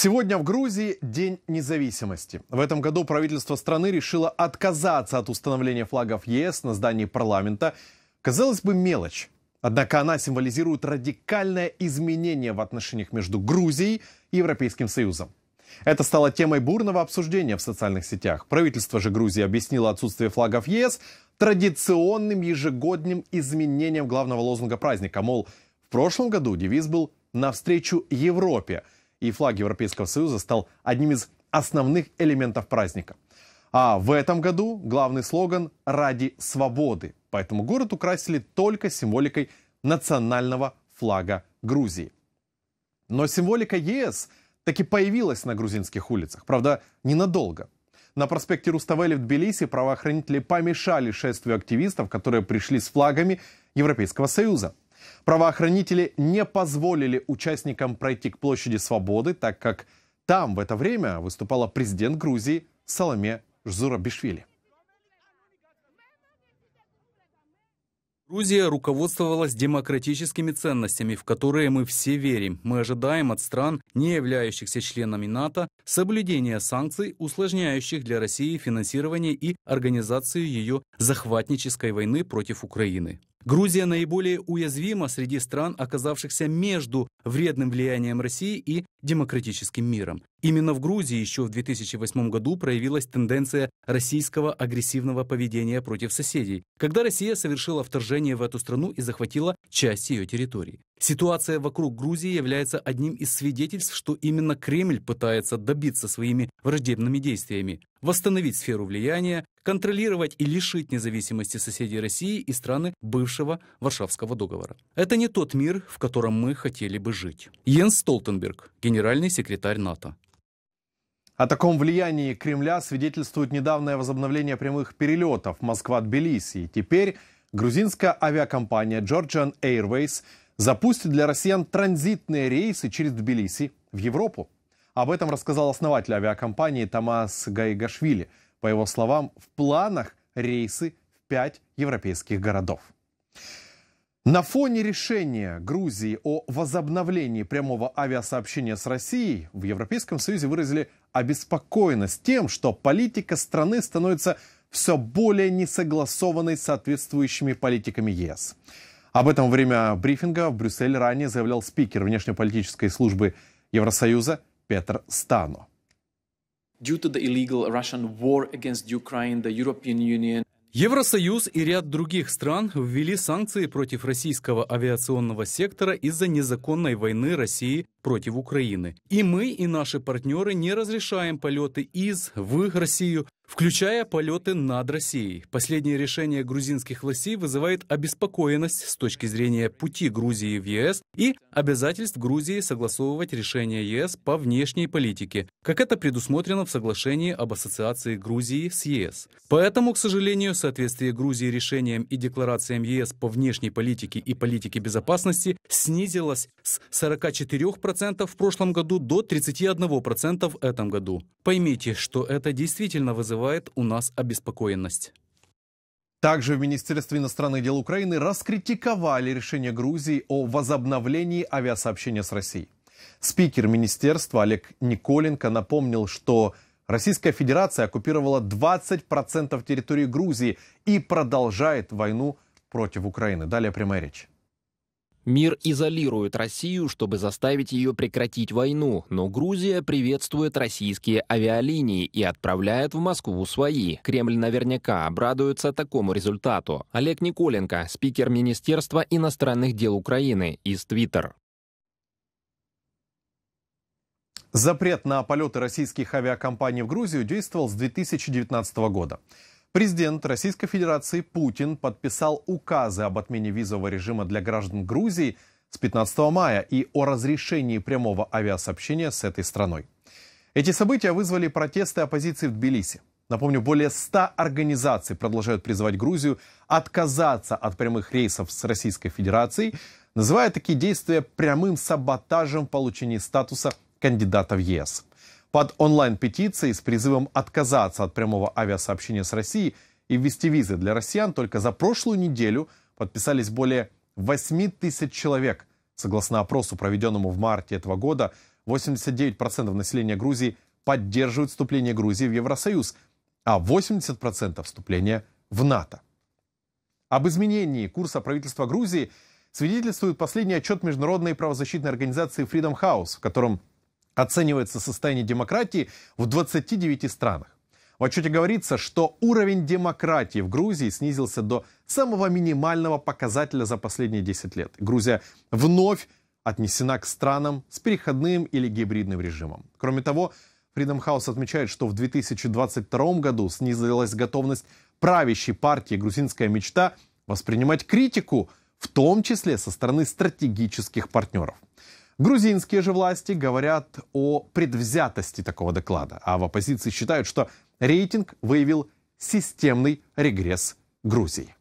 Сегодня в Грузии День независимости. В этом году правительство страны решило отказаться от установления флагов ЕС на здании парламента. Казалось бы, мелочь. Однако она символизирует радикальное изменение в отношениях между Грузией и Европейским Союзом. Это стало темой бурного обсуждения в социальных сетях. Правительство же Грузии объяснило отсутствие флагов ЕС традиционным ежегодным изменением главного лозунга праздника. Мол, в прошлом году девиз был «Навстречу Европе», и флаг Европейского Союза стал одним из основных элементов праздника. А в этом году главный слоган «Ради свободы». Поэтому город украсили только символикой национального флага Грузии. Но символика ЕС таки появилась на грузинских улицах. Правда, ненадолго. На проспекте Руставели в Тбилиси правоохранители помешали шествию активистов, которые пришли с флагами Европейского Союза. Правоохранители не позволили участникам пройти к площади Свободы, так как там в это время выступала президент Грузии Саламе Жзурабишвили. Грузия руководствовалась демократическими ценностями, в которые мы все верим. Мы ожидаем от стран, не являющихся членами НАТО, соблюдения санкций, усложняющих для России финансирование и организацию ее захватнической войны против Украины. Грузия наиболее уязвима среди стран, оказавшихся между вредным влиянием России и демократическим миром. Именно в Грузии еще в 2008 году проявилась тенденция российского агрессивного поведения против соседей, когда Россия совершила вторжение в эту страну и захватила часть ее территории. Ситуация вокруг Грузии является одним из свидетельств, что именно Кремль пытается добиться своими враждебными действиями, восстановить сферу влияния, контролировать и лишить независимости соседей России и страны бывшего Варшавского договора. Это не тот мир, в котором мы хотели бы жить. Йенс Столтенберг, генеральный секретарь НАТО. О таком влиянии Кремля свидетельствует недавнее возобновление прямых перелетов Москва-Тбилиси. Теперь грузинская авиакомпания Georgian Airways запустит для россиян транзитные рейсы через Тбилиси в Европу. Об этом рассказал основатель авиакомпании Томас Гайгашвили. По его словам, в планах рейсы в пять европейских городов. На фоне решения Грузии о возобновлении прямого авиасообщения с Россией в Европейском Союзе выразили обеспокоенность тем, что политика страны становится все более несогласованной с соответствующими политиками ЕС. Об этом во время брифинга в Брюсселе ранее заявлял спикер внешнеполитической службы Евросоюза Петр Стано. Due to the illegal Russian war against Ukraine, the European Union Евросоюз и ряд других стран ввели санкции против российского авиационного сектора из-за незаконной войны России против Украины. И мы, и наши партнеры не разрешаем полеты из, в Россию включая полеты над Россией. Последнее решение грузинских властей вызывает обеспокоенность с точки зрения пути Грузии в ЕС и обязательств Грузии согласовывать решения ЕС по внешней политике, как это предусмотрено в соглашении об ассоциации Грузии с ЕС. Поэтому, к сожалению, соответствие Грузии решениям и декларациям ЕС по внешней политике и политике безопасности снизилось с 44% в прошлом году до 31% в этом году. Поймите, что это действительно вызывает вызывает у нас обеспокоенность. Также в Министерстве иностранных дел Украины раскритиковали решение Грузии о возобновлении авиасообщения с Россией. Спикер министерства Олег Николенко напомнил, что Российская Федерация оккупировала 20% территории Грузии и продолжает войну против Украины. Далее прямая речь. Мир изолирует Россию, чтобы заставить ее прекратить войну, но Грузия приветствует российские авиалинии и отправляет в Москву свои. Кремль наверняка обрадуется такому результату. Олег Николенко, спикер Министерства иностранных дел Украины, из Твиттер. Запрет на полеты российских авиакомпаний в Грузию действовал с 2019 года. Президент Российской Федерации Путин подписал указы об отмене визового режима для граждан Грузии с 15 мая и о разрешении прямого авиасообщения с этой страной. Эти события вызвали протесты оппозиции в Тбилиси. Напомню, более 100 организаций продолжают призывать Грузию отказаться от прямых рейсов с Российской Федерацией, называя такие действия прямым саботажем в получении статуса кандидата в ЕС под онлайн-петицией с призывом отказаться от прямого авиасообщения с Россией и ввести визы для россиян только за прошлую неделю подписались более 8 тысяч человек. Согласно опросу, проведенному в марте этого года, 89% населения Грузии поддерживают вступление Грузии в Евросоюз, а 80% вступление в НАТО. Об изменении курса правительства Грузии свидетельствует последний отчет международной правозащитной организации Freedom House, в котором Оценивается состояние демократии в 29 странах. В отчете говорится, что уровень демократии в Грузии снизился до самого минимального показателя за последние 10 лет. Грузия вновь отнесена к странам с переходным или гибридным режимом. Кроме того, Freedom House отмечает, что в 2022 году снизилась готовность правящей партии «Грузинская мечта» воспринимать критику, в том числе со стороны стратегических партнеров. Грузинские же власти говорят о предвзятости такого доклада, а в оппозиции считают, что рейтинг выявил системный регресс Грузии.